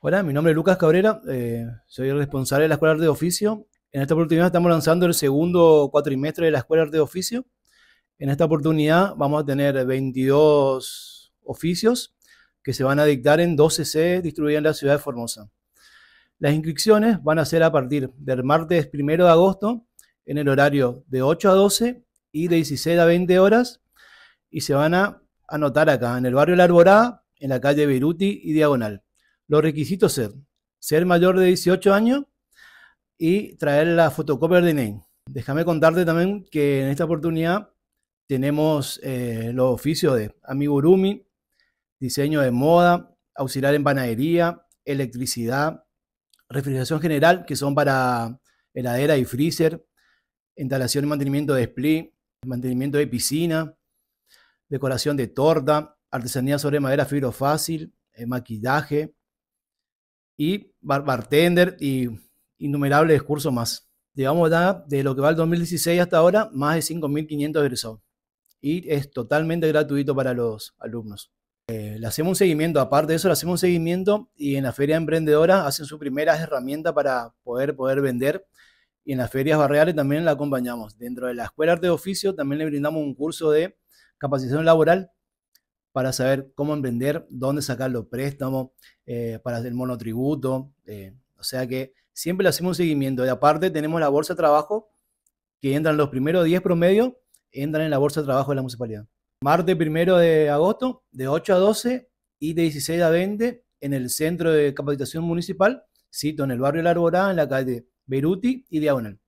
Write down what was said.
Hola, mi nombre es Lucas Cabrera, eh, soy el responsable de la Escuela de Arte Oficio. En esta oportunidad estamos lanzando el segundo cuatrimestre de la Escuela de Arte Oficio. En esta oportunidad vamos a tener 22 oficios que se van a dictar en 12 sedes distribuidas en la ciudad de Formosa. Las inscripciones van a ser a partir del martes 1 de agosto en el horario de 8 a 12 y de 16 a 20 horas y se van a anotar acá en el barrio La Arborada, en la calle Viruti y Diagonal. Los requisitos ser ser mayor de 18 años y traer la fotocopia de NEN. Déjame contarte también que en esta oportunidad tenemos eh, los oficios de amigurumi, diseño de moda, auxiliar en panadería, electricidad, refrigeración general, que son para heladera y freezer, instalación y mantenimiento de split, mantenimiento de piscina, decoración de torta, artesanía sobre madera fibrofácil, eh, maquillaje, y bartender y innumerables cursos más. Digamos, ya de lo que va el 2016 hasta ahora más de 5.500 egresados y es totalmente gratuito para los alumnos. Eh, le hacemos un seguimiento, aparte de eso, le hacemos un seguimiento y en la feria emprendedora hacen sus primeras herramientas para poder, poder vender. Y en las ferias barriales también la acompañamos. Dentro de la Escuela Arte de Oficio también le brindamos un curso de capacitación laboral para saber cómo emprender, dónde sacar los préstamos, eh, para para el monotributo. Eh, o sea que siempre le hacemos un seguimiento. Y aparte tenemos la bolsa de trabajo, que entran los primeros 10 promedio, entran en la bolsa de trabajo de la municipalidad. Martes primero de agosto, de 8 a 12 y de 16 a 20 en el Centro de Capacitación Municipal, cito en el barrio La en la calle Beruti y Diagonal.